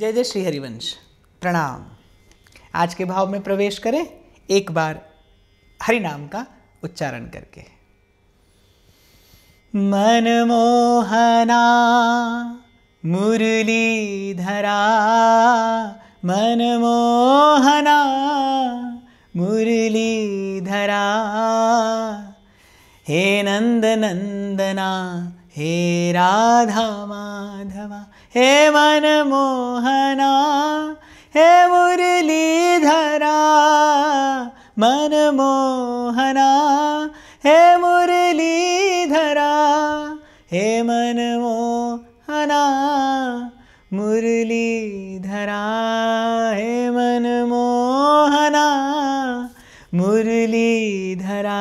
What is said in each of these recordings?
जय जय श्री हरिवंश प्रणाम आज के भाव में प्रवेश करें एक बार हरि नाम का उच्चारण करके मनमोहना मुरली धरा मनमोहना मुरली धरा हे नंद नंदना हे राधा माधवा हे मन मोहना हे मुरलीधरा मन मोहना हे मुरलीधरा हे मन मोहना मुरलीधरा हे मन मोहना मुरलीधरा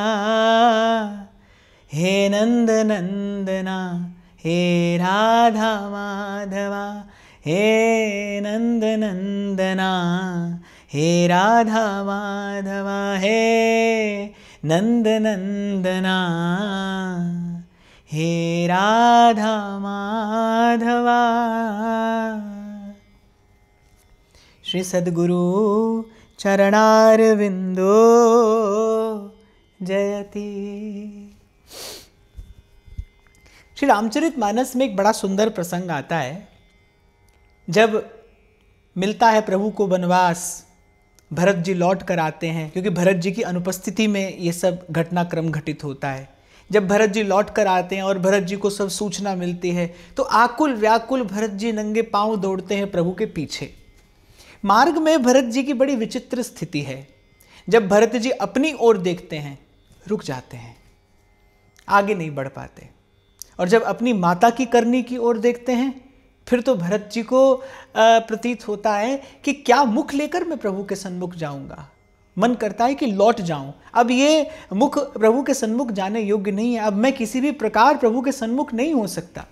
हे नंद नंदना हे राधा माधवा हे नन्दनन्दना हे राधा माधवा हे नन्दनन्दना हे राधा माधवा चरणारविन्दो जयति श्री रामचरित मानस में एक बड़ा सुंदर प्रसंग आता है जब मिलता है प्रभु को वनवास भरत जी लौट कर आते हैं क्योंकि भरत जी की अनुपस्थिति में ये सब घटनाक्रम घटित होता है जब भरत जी लौट कर आते हैं और भरत जी को सब सूचना मिलती है तो आकुल व्याकुल भरत जी नंगे पांव दौड़ते हैं प्रभु के पीछे मार्ग में भरत जी की बड़ी विचित्र स्थिति है जब भरत जी अपनी ओर देखते हैं रुक जाते हैं आगे नहीं बढ़ पाते और जब अपनी माता की करनी की ओर देखते हैं फिर तो भरत जी को प्रतीत होता है कि क्या मुख लेकर मैं प्रभु के सन्मुख जाऊंगा मन करता है कि लौट जाऊं अब ये मुख प्रभु के सन्मुख जाने योग्य नहीं है अब मैं किसी भी प्रकार प्रभु के सन्मुख नहीं हो सकता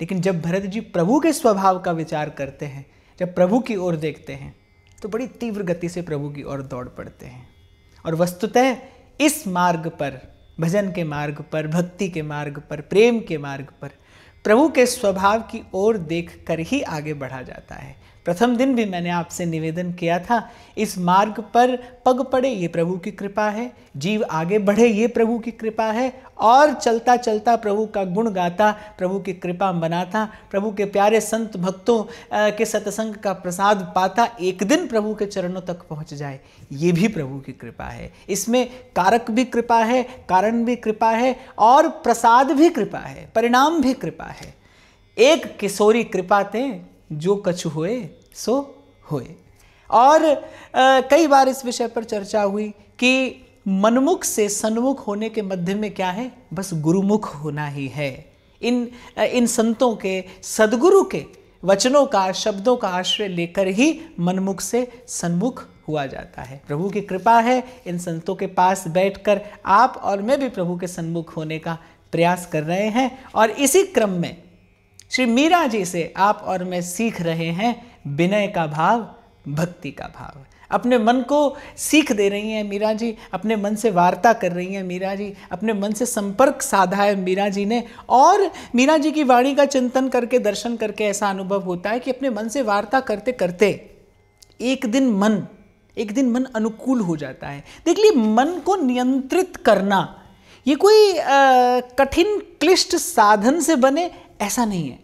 लेकिन जब भरत जी प्रभु के स्वभाव का विचार करते हैं जब प्रभु की ओर देखते हैं तो बड़ी तीव्र गति से प्रभु की ओर दौड़ पड़ते हैं और वस्तुतः इस मार्ग पर भजन के मार्ग पर भक्ति के मार्ग पर प्रेम के मार्ग पर प्रभु के स्वभाव की ओर देख कर ही आगे बढ़ा जाता है प्रथम दिन भी मैंने आपसे निवेदन किया था इस मार्ग पर पग पड़े ये प्रभु की कृपा है जीव आगे बढ़े ये प्रभु की कृपा है और चलता चलता प्रभु का गुण गाता प्रभु की कृपा मनाता प्रभु के प्यारे संत भक्तों के सत्संग का प्रसाद पाता एक दिन प्रभु के चरणों तक पहुंच जाए ये भी प्रभु की कृपा है इसमें कारक भी कृपा है कारण भी कृपा है और प्रसाद भी कृपा है परिणाम भी कृपा है एक किशोरी कृपा ते जो कछु होए सो होए और आ, कई बार इस विषय पर चर्चा हुई कि मनमुख से सन्मुख होने के मध्य में क्या है बस गुरुमुख होना ही है इन इन संतों के सदगुरु के वचनों का शब्दों का आश्रय लेकर ही मनमुख से सन्मुख हुआ जाता है प्रभु की कृपा है इन संतों के पास बैठकर आप और मैं भी प्रभु के सन्मुख होने का प्रयास कर रहे हैं और इसी क्रम में श्री मीरा जी से आप और मैं सीख रहे हैं विनय का भाव भक्ति का भाव अपने मन को सीख दे रही हैं मीरा जी अपने मन से वार्ता कर रही हैं मीरा जी अपने मन से संपर्क साधा है मीरा जी ने और मीरा जी की वाणी का चिंतन करके दर्शन करके ऐसा अनुभव होता है कि अपने मन से वार्ता करते करते एक दिन मन एक दिन मन अनुकूल हो जाता है देख लिए मन को नियंत्रित करना ये कोई कठिन क्लिष्ट साधन से बने ऐसा नहीं है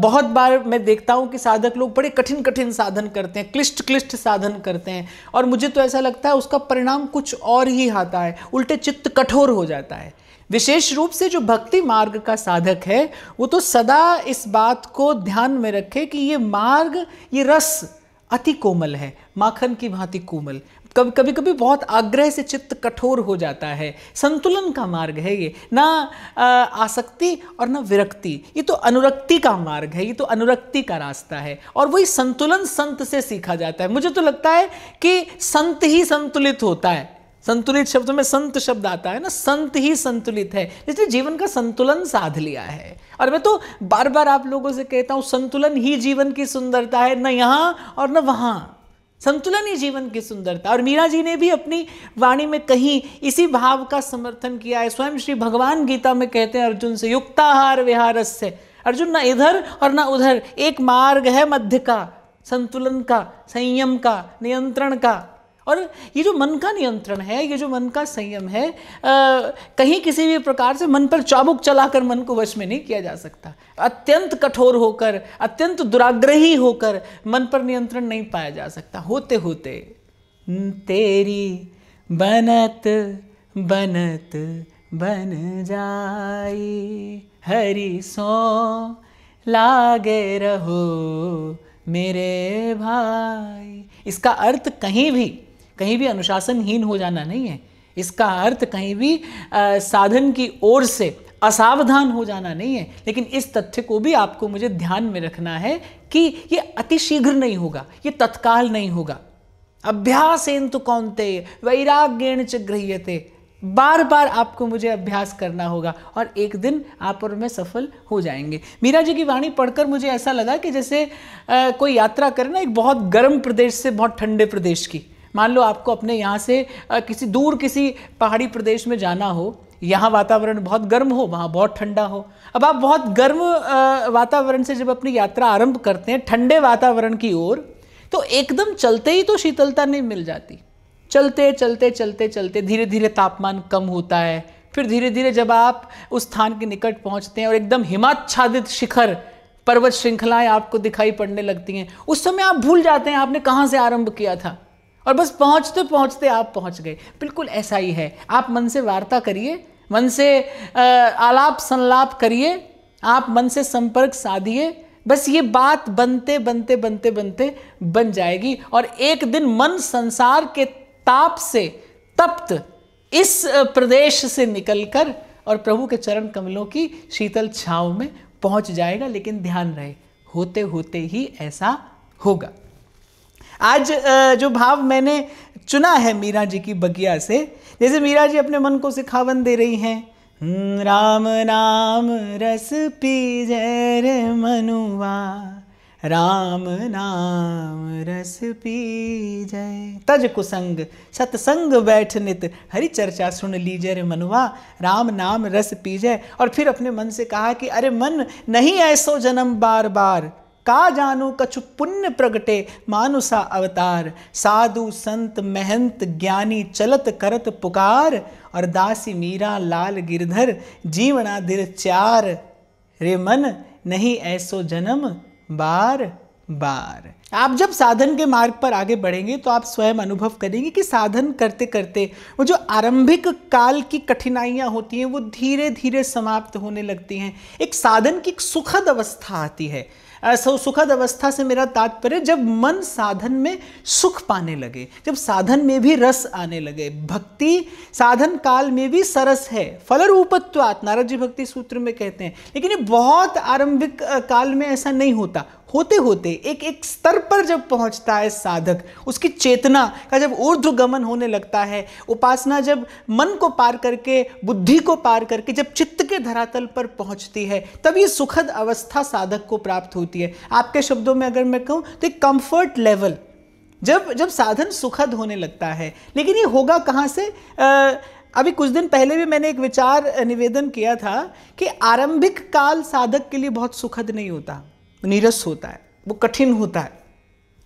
बहुत बार मैं देखता हूँ कि साधक लोग बड़े कठिन कठिन साधन करते हैं क्लिष्ट क्लिष्ट साधन करते हैं और मुझे तो ऐसा लगता है उसका परिणाम कुछ और ही आता है उल्टे चित्त कठोर हो जाता है विशेष रूप से जो भक्ति मार्ग का साधक है वो तो सदा इस बात को ध्यान में रखे कि ये मार्ग ये रस अति कोमल है माखन की भांति कोमल कभी कभी कभी बहुत आग्रह से चित्त कठोर हो जाता है संतुलन का मार्ग है ये ना आसक्ति और ना विरक्ति ये तो अनुरक्ति का मार्ग है ये तो अनुरक्ति का रास्ता है और वही संतुलन संत से सीखा जाता है मुझे तो लगता है कि संत ही संतुलित होता है संतुलित शब्द में संत शब्द आता है ना संत ही संतुलित है जिसने जीवन का संतुलन साध लिया है और मैं तो बार बार आप लोगों से कहता हूँ संतुलन ही जीवन की सुंदरता है न यहाँ और न वहाँ संतुलन ही जीवन की सुंदरता और मीरा जी ने भी अपनी वाणी में कहीं इसी भाव का समर्थन किया है स्वयं श्री भगवान गीता में कहते हैं अर्जुन से युक्ताहार विहारस्य अर्जुन ना इधर और ना उधर एक मार्ग है मध्य का संतुलन का संयम का नियंत्रण का और ये जो मन का नियंत्रण है ये जो मन का संयम है आ, कहीं किसी भी प्रकार से मन पर चाबुक चलाकर मन को वश में नहीं किया जा सकता अत्यंत कठोर होकर अत्यंत दुराग्रही होकर मन पर नियंत्रण नहीं पाया जा सकता होते होते तेरी बनत बनत बन जाई हरी सो लागे रहो मेरे भाई इसका अर्थ कहीं भी कहीं भी अनुशासनहीन हो जाना नहीं है इसका अर्थ कहीं भी आ, साधन की ओर से असावधान हो जाना नहीं है लेकिन इस तथ्य को भी आपको मुझे ध्यान में रखना है कि ये अतिशीघ्र नहीं होगा ये तत्काल नहीं होगा अभ्यासेन तो कौनते वैराग्यण च गृह्यते बार बार आपको मुझे अभ्यास करना होगा और एक दिन आप और मैं सफल हो जाएंगे मीरा जी की वाणी पढ़कर मुझे ऐसा लगा कि जैसे आ, कोई यात्रा करे ना एक बहुत गर्म प्रदेश से बहुत ठंडे प्रदेश की मान लो आपको अपने यहाँ से किसी दूर किसी पहाड़ी प्रदेश में जाना हो यहाँ वातावरण बहुत गर्म हो वहाँ बहुत ठंडा हो अब आप बहुत गर्म वातावरण से जब अपनी यात्रा आरंभ करते हैं ठंडे वातावरण की ओर तो एकदम चलते ही तो शीतलता नहीं मिल जाती चलते चलते चलते चलते धीरे धीरे तापमान कम होता है फिर धीरे धीरे जब आप उस स्थान के निकट पहुँचते हैं और एकदम हिमाच्छादित शिखर पर्वत श्रृंखलाएं आपको दिखाई पड़ने लगती हैं उस समय आप भूल जाते हैं आपने कहाँ से आरंभ किया था और बस पहुंचते पहुंचते आप पहुंच गए बिल्कुल ऐसा ही है आप मन से वार्ता करिए मन से आलाप संलाप करिए आप मन से संपर्क साधिए बस ये बात बनते बनते बनते बनते बन जाएगी और एक दिन मन संसार के ताप से तप्त इस प्रदेश से निकलकर और प्रभु के चरण कमलों की शीतल छाव में पहुंच जाएगा लेकिन ध्यान रहे होते होते ही ऐसा होगा आज जो भाव मैंने चुना है मीरा जी की बगिया से जैसे मीरा जी अपने मन को सिखावन दे रही हैं हम्म, राम नाम रस पी जय रे मनुआ राम नाम रस पी जय तज कुसंग सत्संग बैठ नित हरि चर्चा सुन लीजय रे मनुआ राम नाम रस पी जय और फिर अपने मन से कहा कि अरे मन नहीं ऐसो जन्म बार बार का जानो कछु पुण्य प्रगटे मानुसा अवतार साधु संत महंत ज्ञानी चलत करत पुकार और दासी मीरा लाल गिरधर जीवना दिल चार रे मन नहीं ऐसो जन्म बार बार आप जब साधन के मार्ग पर आगे बढ़ेंगे तो आप स्वयं अनुभव करेंगे कि साधन करते करते वो जो आरंभिक काल की कठिनाइयाँ होती हैं वो धीरे धीरे समाप्त होने लगती हैं एक साधन की सुखद अवस्था आती है सुखद अवस्था से मेरा तात्पर्य जब मन साधन में सुख पाने लगे जब साधन में भी रस आने लगे भक्ति साधन काल में भी सरस है फल रूपत्वात नारद जी भक्ति सूत्र में कहते हैं लेकिन ये बहुत आरंभिक काल में ऐसा नहीं होता होते होते एक एक स्तर पर जब पहुंचता है साधक उसकी चेतना का जब ऊर्ध्व गमन होने लगता है उपासना जब मन को पार करके बुद्धि को पार करके जब चित्त के धरातल पर पहुंचती है तब ये सुखद अवस्था साधक को प्राप्त होती है आपके शब्दों में अगर मैं कहूँ तो एक कम्फर्ट लेवल जब जब साधन सुखद होने लगता है लेकिन ये होगा कहाँ से आ, अभी कुछ दिन पहले भी मैंने एक विचार निवेदन किया था कि आरंभिक काल साधक के लिए बहुत सुखद नहीं होता नीरस होता है वो कठिन होता है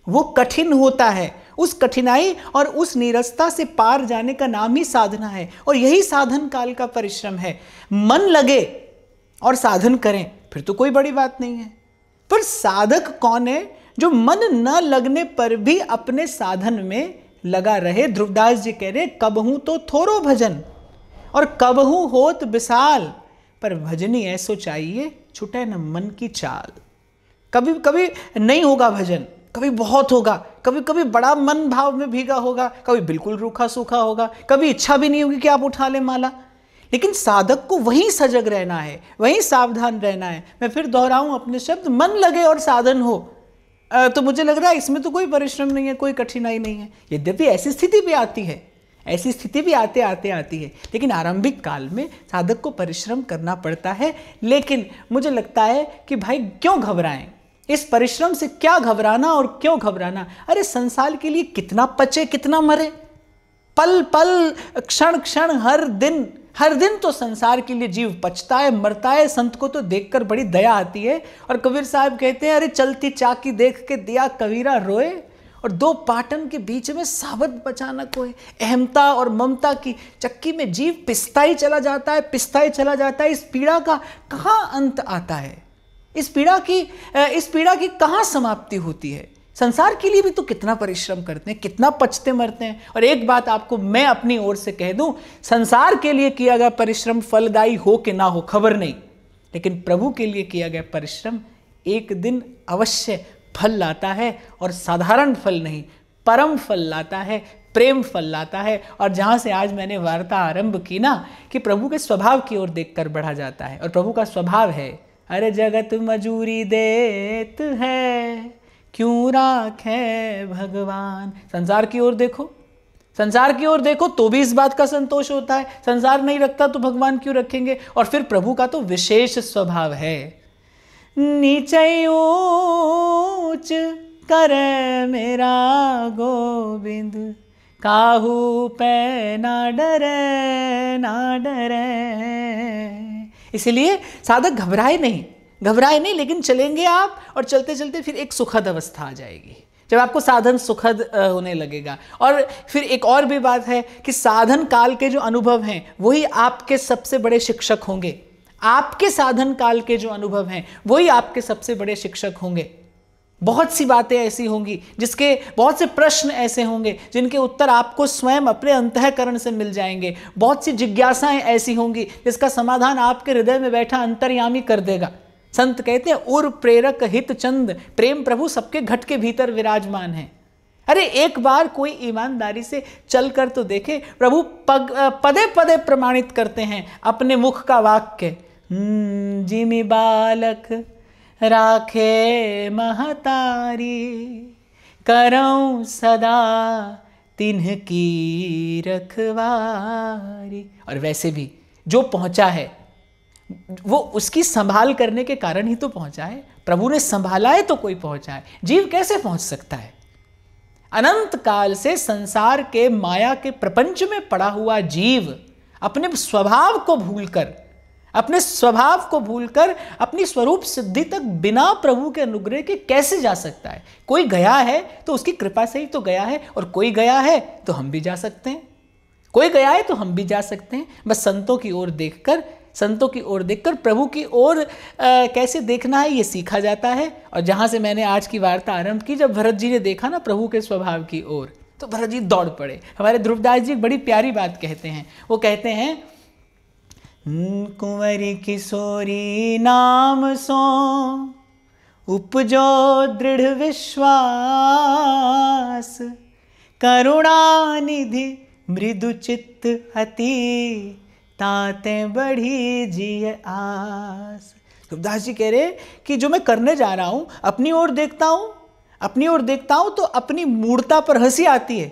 वो कठिन होता है उस कठिनाई और उस नीरसता से पार जाने का नाम ही साधना है और यही साधन काल का परिश्रम है मन लगे और साधन करें फिर तो कोई बड़ी बात नहीं है पर साधक कौन है जो मन न लगने पर भी अपने साधन में लगा रहे ध्रुवदास जी कह रहे कब हूं तो थोरो भजन और कब हूं होत विशाल पर भजनी ऐसो चाहिए छुटे न मन की चाल कभी कभी नहीं होगा भजन कभी बहुत होगा कभी कभी बड़ा मन भाव में भीगा होगा कभी बिल्कुल रूखा सूखा होगा कभी इच्छा भी नहीं होगी कि आप उठा लें माला लेकिन साधक को वहीं सजग रहना है वहीं सावधान रहना है मैं फिर दोहराऊं अपने शब्द मन लगे और साधन हो तो मुझे लग रहा है इसमें तो कोई परिश्रम नहीं है कोई कठिनाई नहीं है यद्यपि ऐसी स्थिति भी आती है ऐसी स्थिति भी आते आते आती है लेकिन आरंभिक काल में साधक को परिश्रम करना पड़ता है लेकिन मुझे लगता है कि भाई क्यों घबराएं इस परिश्रम से क्या घबराना और क्यों घबराना अरे संसार के लिए कितना पचे कितना मरे पल पल क्षण क्षण हर दिन हर दिन तो संसार के लिए जीव पचता है मरता है संत को तो देखकर बड़ी दया आती है और कबीर साहब कहते हैं अरे चलती चाकी देख के दिया कबीरा रोए और दो पाटन के बीच में सावत बचाना कोई अहमता और ममता की चक्की में जीव पिसता ही चला जाता है पिसता ही चला जाता है इस पीड़ा का कहाँ अंत आता है इस पीड़ा की इस पीड़ा की कहाँ समाप्ति होती है संसार के लिए भी तो कितना परिश्रम करते हैं कितना पचते मरते हैं और एक बात आपको मैं अपनी ओर से कह दूं संसार के लिए किया गया परिश्रम फलदायी हो कि ना हो खबर नहीं लेकिन प्रभु के लिए किया गया परिश्रम एक दिन अवश्य फल लाता है और साधारण फल नहीं परम फल लाता है प्रेम फल लाता है और जहाँ से आज मैंने वार्ता आरंभ की ना कि प्रभु के स्वभाव की ओर देखकर बढ़ा जाता है और प्रभु का स्वभाव है अरे जगत मजूरी देत है क्यों राख है भगवान संसार की ओर देखो संसार की ओर देखो तो भी इस बात का संतोष होता है संसार नहीं रखता तो भगवान क्यों रखेंगे और फिर प्रभु का तो विशेष स्वभाव है नीचे ऊंच कर मेरा गोविंद काहू पे ना डरे ना डरे इसीलिए साधक घबराए नहीं घबराए नहीं लेकिन चलेंगे आप और चलते चलते फिर एक सुखद अवस्था आ जाएगी जब आपको साधन सुखद होने लगेगा और फिर एक और भी बात है कि साधन काल के जो अनुभव हैं वही आपके सबसे बड़े शिक्षक होंगे आपके साधन काल के जो अनुभव हैं वही आपके सबसे बड़े शिक्षक होंगे बहुत सी बातें ऐसी होंगी जिसके बहुत से प्रश्न ऐसे होंगे जिनके उत्तर आपको स्वयं अपने अंतकरण से मिल जाएंगे बहुत सी जिज्ञासाएं ऐसी होंगी जिसका समाधान आपके हृदय में बैठा अंतर्यामी कर देगा संत कहते हैं उर प्रेरक हित चंद प्रेम प्रभु सबके घट के भीतर विराजमान है अरे एक बार कोई ईमानदारी से चल कर तो देखे प्रभु पग, पदे पदे प्रमाणित करते हैं अपने मुख का वाक्य हम्म, जिमी बालक राखे महतारी करूं सदा तिन्ह की रखवारी और वैसे भी जो पहुंचा है वो उसकी संभाल करने के कारण ही तो पहुंचा है प्रभु ने संभाला है तो कोई पहुंचा है जीव कैसे पहुंच सकता है अनंत काल से संसार के माया के प्रपंच में पड़ा हुआ जीव अपने स्वभाव को भूलकर अपने स्वभाव को भूलकर अपनी स्वरूप सिद्धि तक बिना प्रभु के अनुग्रह के कैसे जा सकता है कोई गया है तो उसकी कृपा से ही तो गया है और कोई गया है तो हम भी जा सकते हैं कोई गया है तो हम भी जा सकते हैं बस संतों की ओर देखकर संतों की ओर देखकर प्रभु की ओर कैसे देखना है ये सीखा जाता है और जहाँ से मैंने आज की वार्ता आरंभ की जब भरत जी ने देखा ना प्रभु के स्वभाव की ओर तो भरत जी दौड़ पड़े हमारे ध्रुवदास जी बड़ी प्यारी बात कहते हैं वो कहते हैं कुंवर किशोरी नाम सो उपजो दृढ़ विश्वास करुणानिधि चित्त अति ताते बढ़ी जी आस गुरुदास जी कह रहे कि जो मैं करने जा रहा हूँ अपनी ओर देखता हूँ अपनी ओर देखता हूँ तो अपनी मूर्ता पर हंसी आती है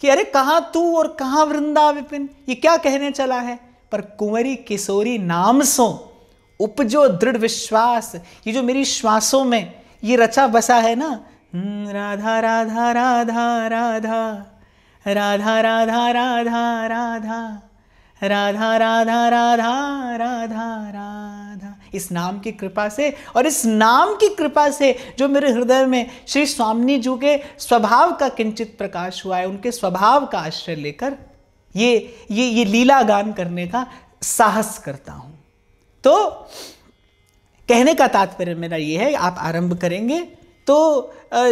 कि अरे कहाँ तू और कहाँ वृंदा विपिन ये क्या कहने चला है पर कुंवरी किशोरी नाम सो उपजो दृढ़ विश्वास ये जो मेरी श्वासों में ये रचा बसा है ना हम्म, राधा राधा राधा राधा राधा राधा राधा राधा राधा राधा राधा राधा राधा इस नाम की कृपा से और इस नाम की कृपा से जो मेरे हृदय में श्री स्वामी जी के स्वभाव का किंचित प्रकाश हुआ है उनके स्वभाव का आश्रय लेकर ये ये ये लीला गान करने का साहस करता हूँ तो कहने का तात्पर्य मेरा ये है आप आरंभ करेंगे तो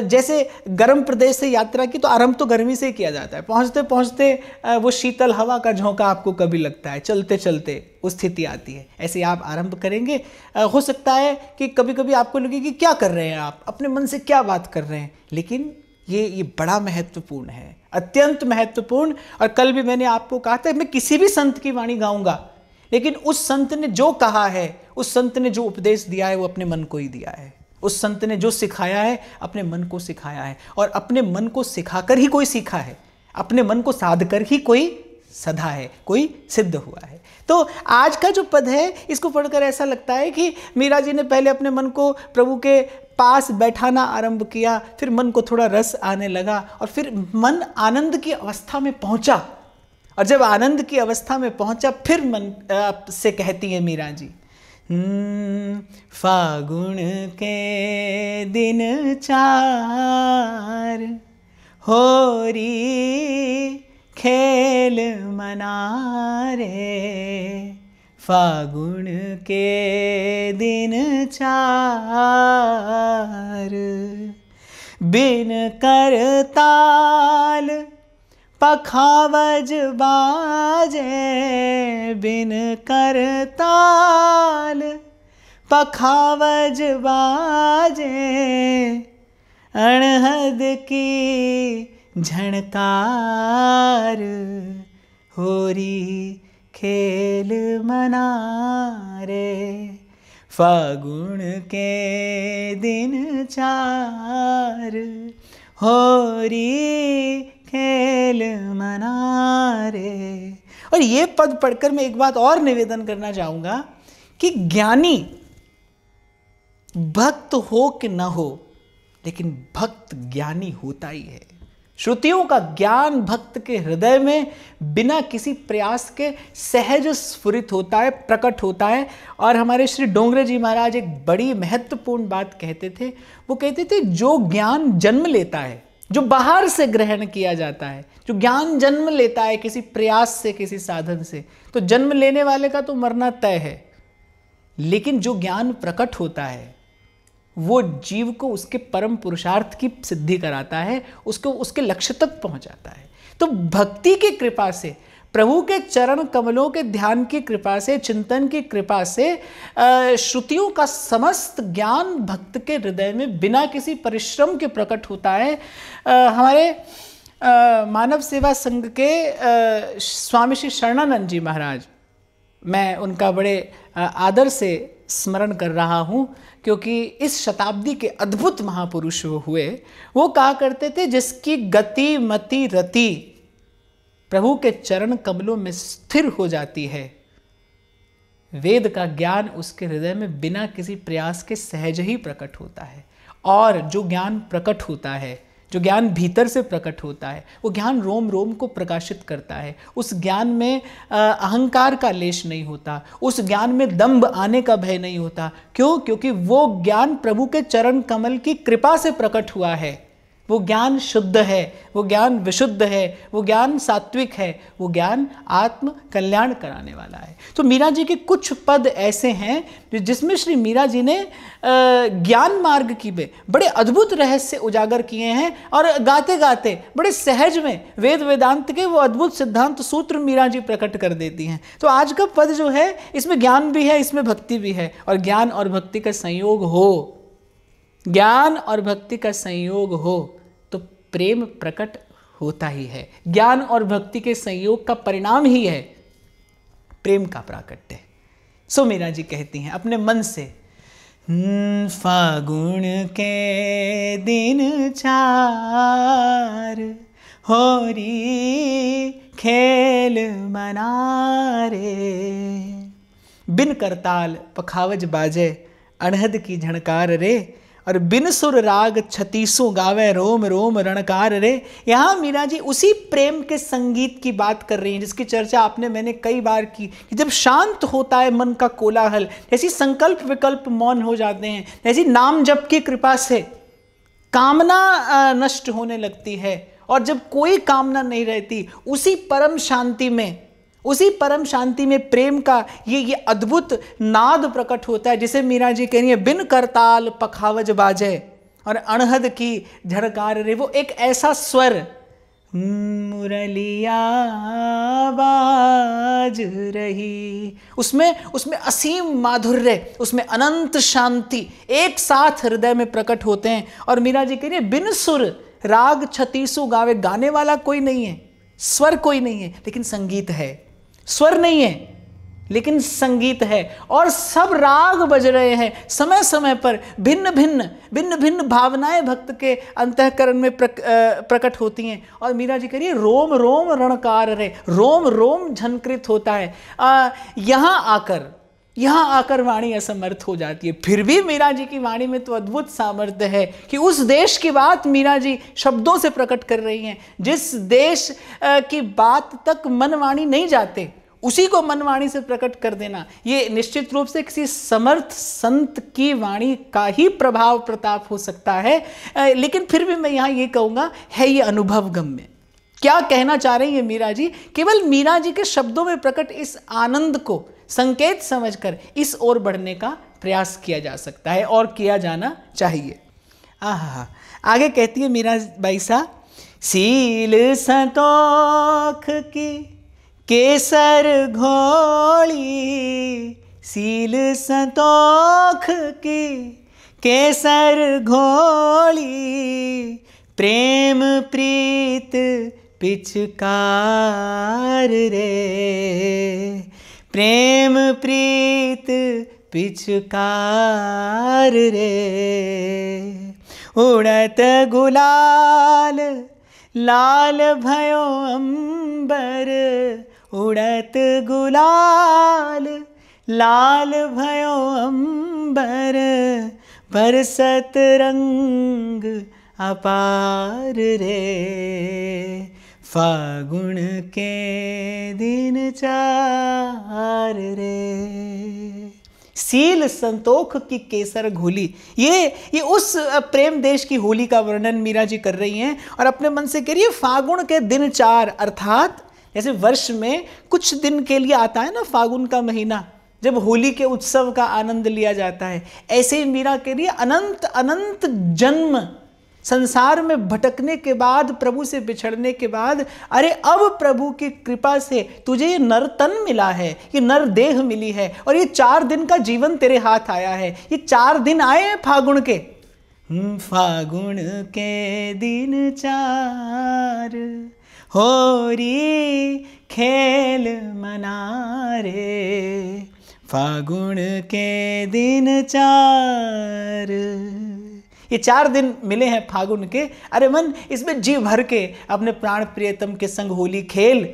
जैसे गर्म प्रदेश से यात्रा की तो आरंभ तो गर्मी से किया जाता है पहुंचते पहुंचते वो शीतल हवा का झोंका आपको कभी लगता है चलते चलते वो स्थिति आती है ऐसे आप आरंभ करेंगे हो सकता है कि कभी कभी आपको लगे कि क्या कर रहे हैं आप अपने मन से क्या बात कर रहे हैं लेकिन ये ये बड़ा महत्वपूर्ण है अत्यंत महत्वपूर्ण और कल भी मैंने आपको कहा था मैं किसी भी संत की वाणी गाऊंगा लेकिन उस संत ने जो कहा है उस संत ने जो उपदेश दिया है वो अपने मन को ही दिया है उस संत ने जो सिखाया है अपने मन को सिखाया है और अपने मन को सिखाकर ही कोई सीखा है अपने मन को साध कर ही कोई सधा है कोई सिद्ध हुआ है तो आज का जो पद है इसको पढ़कर ऐसा लगता है कि मीरा जी ने पहले अपने मन को प्रभु के पास बैठाना आरंभ किया फिर मन को थोड़ा रस आने लगा और फिर मन आनंद की अवस्था में पहुंचा और जब आनंद की अवस्था में पहुंचा फिर मन आपसे से कहती है मीरा जी हम्म, फागुन के दिन चार होरी खेल मना रे फागुन के दिन चार बिन कर ताल पखावज बाजे बिन कर ताल पखावज बाजे अणहद की झणकार होरी खेल मना रे फागुन के दिन चार होरी खेल मना रे और ये पद पढ़कर मैं एक बात और निवेदन करना चाहूँगा कि ज्ञानी भक्त हो कि न हो लेकिन भक्त ज्ञानी होता ही है श्रुतियों का ज्ञान भक्त के हृदय में बिना किसी प्रयास के सहज स्फुरित होता है प्रकट होता है और हमारे श्री डोंगरे जी महाराज एक बड़ी महत्वपूर्ण बात कहते थे वो कहते थे जो ज्ञान जन्म लेता है जो बाहर से ग्रहण किया जाता है जो ज्ञान जन्म लेता है किसी प्रयास से किसी साधन से तो जन्म लेने वाले का तो मरना तय है लेकिन जो ज्ञान प्रकट होता है वो जीव को उसके परम पुरुषार्थ की सिद्धि कराता है उसको उसके लक्ष्य तक पहुंचाता है तो भक्ति की कृपा से प्रभु के चरण कमलों के ध्यान की कृपा से चिंतन की कृपा से श्रुतियों का समस्त ज्ञान भक्त के हृदय में बिना किसी परिश्रम के प्रकट होता है आ, हमारे आ, मानव सेवा संघ के आ, स्वामी श्री शरणानंद जी महाराज मैं उनका बड़े आदर से स्मरण कर रहा हूँ क्योंकि इस शताब्दी के अद्भुत महापुरुष वो हुए वो कहा करते थे जिसकी गति मति रति प्रभु के चरण कमलों में स्थिर हो जाती है वेद का ज्ञान उसके हृदय में बिना किसी प्रयास के सहज ही प्रकट होता है और जो ज्ञान प्रकट होता है जो ज्ञान भीतर से प्रकट होता है वो ज्ञान रोम रोम को प्रकाशित करता है उस ज्ञान में अहंकार का लेश नहीं होता उस ज्ञान में दम्भ आने का भय नहीं होता क्यों क्योंकि वो ज्ञान प्रभु के चरण कमल की कृपा से प्रकट हुआ है वो ज्ञान शुद्ध है वो ज्ञान विशुद्ध है वो ज्ञान सात्विक है वो ज्ञान आत्म कल्याण कराने वाला है तो मीरा जी के कुछ पद ऐसे हैं जिसमें श्री मीरा जी ने ज्ञान मार्ग की पे बड़े अद्भुत रहस्य उजागर किए हैं और गाते गाते बड़े सहज में वेद वेदांत के वो अद्भुत सिद्धांत सूत्र मीरा जी प्रकट कर देती हैं तो आज का पद जो है इसमें ज्ञान भी है इसमें भक्ति भी है और ज्ञान और भक्ति का संयोग हो ज्ञान और भक्ति का संयोग हो तो प्रेम प्रकट होता ही है ज्ञान और भक्ति के संयोग का परिणाम ही है प्रेम का प्राकट्य सो मीरा जी कहती हैं अपने मन से हम्म, फागुन के दिन चार होरी खेल मना बिन करताल पखावज बाजे अनहद की झणकार रे और बिन सुर राग छतीसों गावे रोम रोम रणकार रे यहाँ मीरा जी उसी प्रेम के संगीत की बात कर रही हैं जिसकी चर्चा आपने मैंने कई बार की कि जब शांत होता है मन का कोलाहल ऐसी संकल्प विकल्प मौन हो जाते हैं ऐसी नाम जप की कृपा से कामना नष्ट होने लगती है और जब कोई कामना नहीं रहती उसी परम शांति में उसी परम शांति में प्रेम का ये ये अद्भुत नाद प्रकट होता है जिसे मीरा जी कह रही है बिन करताल पखावज बाजे और अणहद की झड़कार रे वो एक ऐसा स्वर मुरलिया बाज रही उसमें उसमें असीम माधुर्य उसमें अनंत शांति एक साथ हृदय में प्रकट होते हैं और मीरा जी कह रही है बिन सुर राग छतीसु गावे गाने वाला कोई नहीं है स्वर कोई नहीं है लेकिन संगीत है स्वर नहीं है लेकिन संगीत है और सब राग बज रहे हैं समय समय पर भिन्न भिन्न भिन्न भिन्न भावनाएं भक्त के अंतकरण में प्रक, प्रकट होती हैं और मीरा जी कह रही रोम रोम रणकार रे रोम रोम झनकृत होता है यहाँ आकर यहाँ आकर वाणी असमर्थ हो जाती है फिर भी मीरा जी की वाणी में तो अद्भुत सामर्थ्य है कि उस देश की बात मीरा जी शब्दों से प्रकट कर रही हैं जिस देश की बात तक मनवाणी नहीं जाते उसी को मनवाणी से प्रकट कर देना ये निश्चित रूप से किसी समर्थ संत की वाणी का ही प्रभाव प्रताप हो सकता है लेकिन फिर भी मैं यहाँ ये कहूँगा है ये अनुभव गम्य क्या कहना चाह रहे हैं ये मीरा जी केवल मीरा जी के शब्दों में प्रकट इस आनंद को संकेत समझकर इस ओर बढ़ने का प्रयास किया जा सकता है और किया जाना चाहिए आह आगे कहती है मीरा बाई सील संतोख की केसर घोड़ी सील संतोख की केसर घोड़ी प्रेम प्रीत पिचकार रे प्रेम प्रीत पिचकार रे उड़त गुलाल लाल भयो अंबर उड़त गुलाल लाल भयो अंबर बरसत रंग अपार रे फागुन के दिन चार रे सील संतोख की केसर घोली ये ये उस प्रेम देश की होली का वर्णन मीरा जी कर रही हैं और अपने मन से कह रही है फागुन के दिन चार अर्थात जैसे वर्ष में कुछ दिन के लिए आता है ना फागुन का महीना जब होली के उत्सव का आनंद लिया जाता है ऐसे ही मीरा के लिए अनंत अनंत जन्म संसार में भटकने के बाद प्रभु से बिछड़ने के बाद अरे अब प्रभु की कृपा से तुझे ये नर तन मिला है ये नर देह मिली है और ये चार दिन का जीवन तेरे हाथ आया है ये चार दिन आए हैं फागुन के हम्म, फागुन के दिन चार होरी खेल मना रे फागुन के दिन चार ये चार दिन मिले हैं फागुन के अरे मन इसमें जी भर के अपने प्राण प्रियतम के संग होली खेल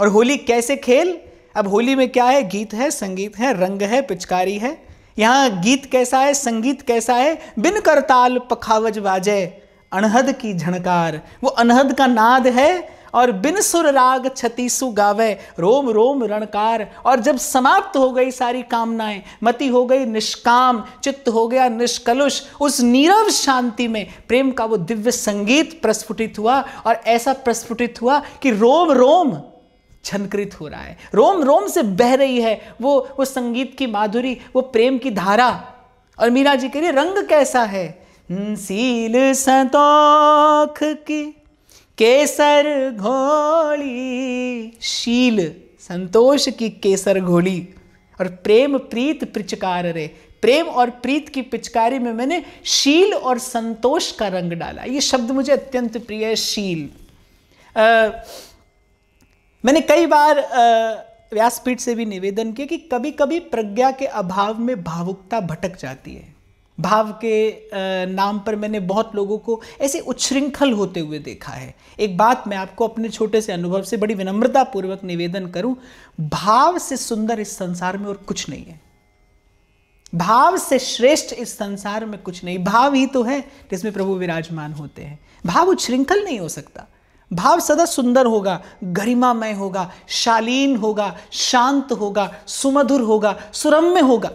और होली कैसे खेल अब होली में क्या है गीत है संगीत है रंग है पिचकारी है यहाँ गीत कैसा है संगीत कैसा है बिन करताल पखावज बाजे अनहद की झणकार वो अनहद का नाद है और बिन सुर राग छतीसु गावे रोम रोम रणकार और जब समाप्त हो गई सारी कामनाएं मति हो गई निष्काम चित्त हो गया निष्कलुष उस नीरव शांति में प्रेम का वो दिव्य संगीत प्रस्फुटित हुआ और ऐसा प्रस्फुटित हुआ कि रोम रोम छनकृत हो रहा है रोम रोम से बह रही है वो वो संगीत की माधुरी वो प्रेम की धारा और मीरा जी के लिए रंग कैसा है हम्म, सील संतोख की केसर घोड़ी शील संतोष की केसर घोड़ी और प्रेम प्रीत पिचकार रे प्रेम और प्रीत की पिचकारी में मैंने शील और संतोष का रंग डाला ये शब्द मुझे अत्यंत प्रिय है शील आ, मैंने कई बार व्यासपीठ से भी निवेदन किया कि कभी कभी प्रज्ञा के अभाव में भावुकता भटक जाती है भाव के नाम पर मैंने बहुत लोगों को ऐसे उच्छृंखल होते हुए देखा है एक बात मैं आपको अपने छोटे से अनुभव से बड़ी विनम्रतापूर्वक निवेदन करूं भाव से सुंदर इस संसार में और कुछ नहीं है भाव से श्रेष्ठ इस संसार में कुछ नहीं भाव ही तो है जिसमें प्रभु विराजमान होते हैं भाव उच्छृंखल नहीं हो सकता भाव सदा सुंदर होगा गरिमामय होगा शालीन होगा शांत होगा सुमधुर होगा सुरम्य होगा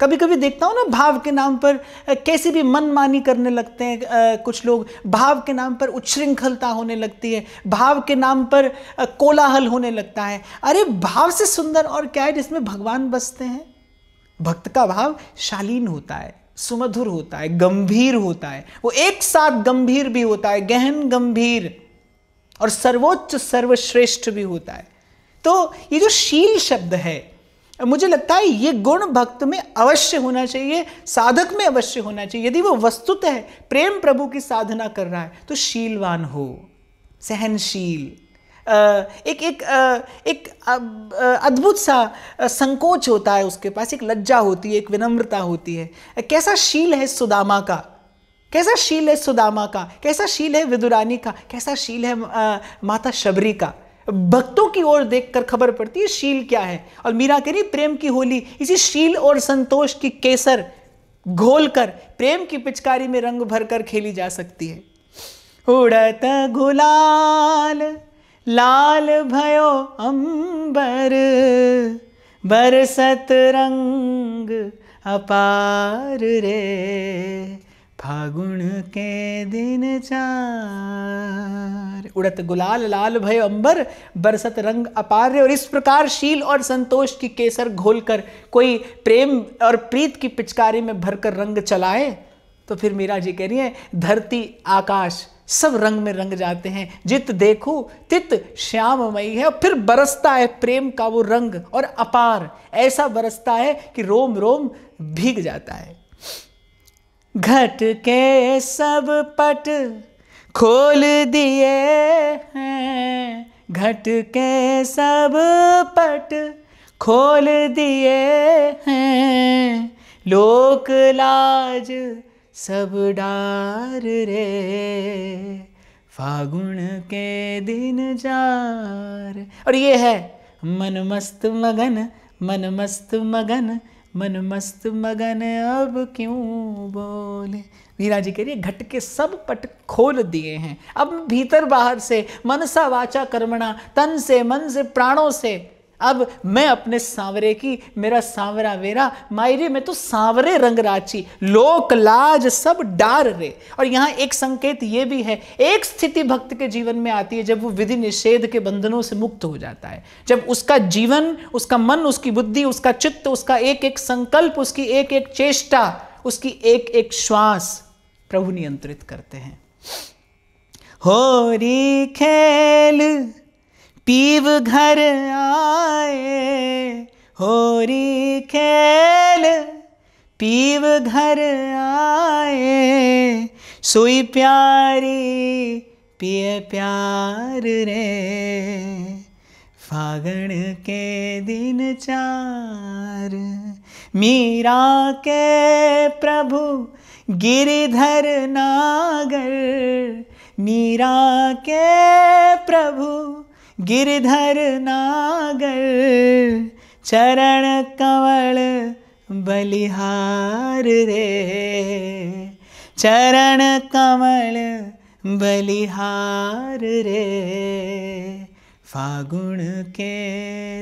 कभी कभी देखता हूँ ना भाव के नाम पर कैसे भी मनमानी करने लगते हैं कुछ लोग भाव के नाम पर उच्छृंखलता होने लगती है भाव के नाम पर कोलाहल होने लगता है अरे भाव से सुंदर और क्या है जिसमें भगवान बसते हैं भक्त का भाव शालीन होता है सुमधुर होता है गंभीर होता है वो एक साथ गंभीर भी होता है गहन गंभीर और सर्वोच्च सर्वश्रेष्ठ भी होता है तो ये जो शील शब्द है मुझे लगता है ये गुण भक्त में अवश्य होना चाहिए साधक में अवश्य होना चाहिए यदि वो वस्तुतः प्रेम प्रभु की साधना कर रहा है तो शीलवान हो सहनशील एक एक एक अद्भुत सा संकोच होता है उसके पास एक लज्जा होती है एक विनम्रता होती है कैसा शील है सुदामा का कैसा शील है सुदामा का कैसा शील है विदुरानी का कैसा शील है माता शबरी का भक्तों की ओर देखकर खबर पड़ती है शील क्या है और मीरा कह रही प्रेम की होली इसी शील और संतोष की केसर घोलकर प्रेम की पिचकारी में रंग भरकर खेली जा सकती है उड़त गुलाल लाल भयो अंबर बरसत रंग अपार रे फागुन के दिन चार उड़त गुलाल लाल भय अंबर बरसत रंग अपार्य और इस प्रकार शील और संतोष की केसर घोलकर कोई प्रेम और प्रीत की पिचकारी में भरकर रंग चलाए तो फिर मीरा जी कह रही है धरती आकाश सब रंग में रंग जाते हैं जित देखो तित श्यामयी है और फिर बरसता है प्रेम का वो रंग और अपार ऐसा बरसता है कि रोम रोम भीग जाता है घट के सब पट खोल दिए हैं घट के सब पट खोल दिए हैं लोक लाज सब डार रे फागुन के दिन जार और ये है मन मस्त मगन मन मस्त मगन मन मस्त मगन अब क्यों बोले मीरा जी कह रही है घट के सब पट खोल दिए हैं अब भीतर बाहर से मन सा वाचा कर्मणा तन से मन से प्राणों से अब मैं अपने सांवरे की मेरा सांवरा वेरा मायरे में तो सांवरे रंगराची लोक लाज सब डार रे और यहाँ एक संकेत ये भी है एक स्थिति भक्त के जीवन में आती है जब वो विधि निषेध के बंधनों से मुक्त हो जाता है जब उसका जीवन उसका मन उसकी बुद्धि उसका चित्त उसका एक एक संकल्प उसकी एक एक चेष्टा उसकी एक एक श्वास प्रभु नियंत्रित करते हैं होरी खेल पीव घर आए होरी खेल पीव घर आए सुई प्यारी पिए प्यार रे फागण के दिन चार मीरा के प्रभु गिरिधर नागर मीरा के प्रभु गिरधर नागर चरण कंवल बलिहार रे चरण कमल बलिहार रे फागुन के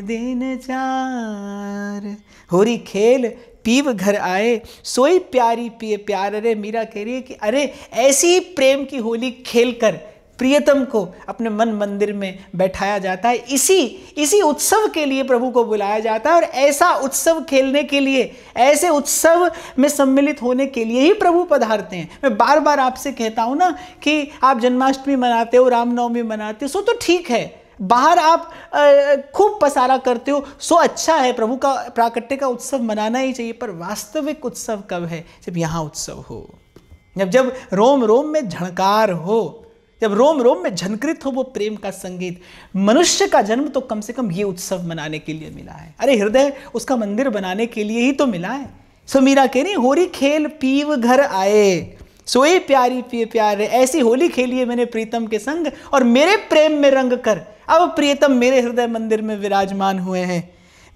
दिन चार होरी खेल पीव घर आए सोई प्यारी पिए प्यार रे मीरा कह रही है कि अरे ऐसी प्रेम की होली खेल कर प्रियतम को अपने मन मंदिर में बैठाया जाता है इसी इसी उत्सव के लिए प्रभु को बुलाया जाता है और ऐसा उत्सव खेलने के लिए ऐसे उत्सव में सम्मिलित होने के लिए ही प्रभु पधारते हैं मैं बार बार आपसे कहता हूँ ना कि आप जन्माष्टमी मनाते हो रामनवमी मनाते हो सो तो ठीक है बाहर आप खूब पसारा करते हो सो अच्छा है प्रभु का प्राकट्य का उत्सव मनाना ही चाहिए पर वास्तविक उत्सव कब है जब यहाँ उत्सव हो जब जब रोम रोम में झणकार हो जब रोम रोम में झनकृत हो वो प्रेम का संगीत मनुष्य का जन्म तो कम से कम ये उत्सव मनाने के लिए मिला है अरे हृदय उसका मंदिर बनाने के लिए ही तो मिला है सो मीरा कह रही होरी खेल पीव घर आए सोए प्यारी पिए प्यार ऐसी होली खेली है मैंने प्रीतम के संग और मेरे प्रेम में रंग कर अब प्रीतम मेरे हृदय मंदिर में विराजमान हुए हैं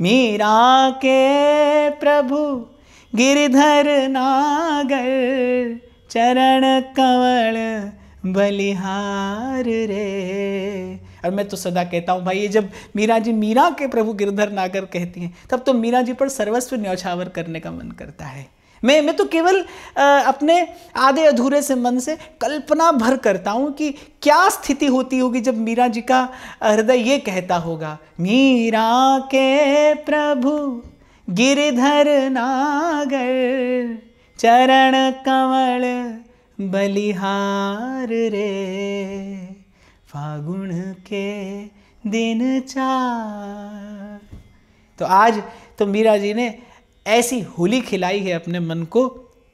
मीरा के प्रभु गिरधर नागर चरण कंवर बलिहार रे और मैं तो सदा कहता हूँ भाई ये जब मीरा जी मीरा के प्रभु गिरधर नागर कहती हैं तब तो मीरा जी पर सर्वस्व न्यौछावर करने का मन करता है मैं मैं तो केवल अपने आधे अधूरे से मन से कल्पना भर करता हूँ कि क्या स्थिति होती होगी जब मीरा जी का हृदय ये कहता होगा मीरा के प्रभु गिरधर नागर चरण कमल बलिहार रे फागुण के दिन चार तो आज तो मीरा जी ने ऐसी होली खिलाई है अपने मन को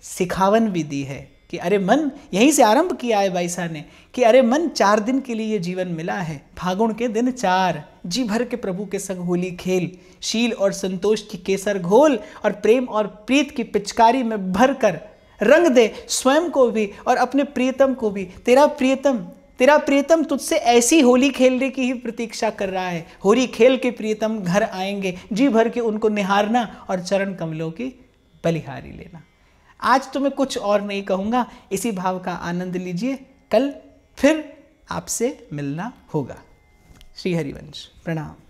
सिखावन भी दी है कि अरे मन यहीं से आरंभ किया है बाईसा ने कि अरे मन चार दिन के लिए ये जीवन मिला है फागुन के दिन चार जी भर के प्रभु के संग होली खेल शील और संतोष की केसर घोल और प्रेम और प्रीत की पिचकारी में भर कर रंग दे स्वयं को भी और अपने प्रियतम को भी तेरा प्रियतम तेरा प्रियतम तुझसे ऐसी होली खेलने की ही प्रतीक्षा कर रहा है होली खेल के प्रियतम घर आएंगे जी भर के उनको निहारना और चरण कमलों की बलिहारी लेना आज तो मैं कुछ और नहीं कहूँगा इसी भाव का आनंद लीजिए कल फिर आपसे मिलना होगा श्री हरिवंश प्रणाम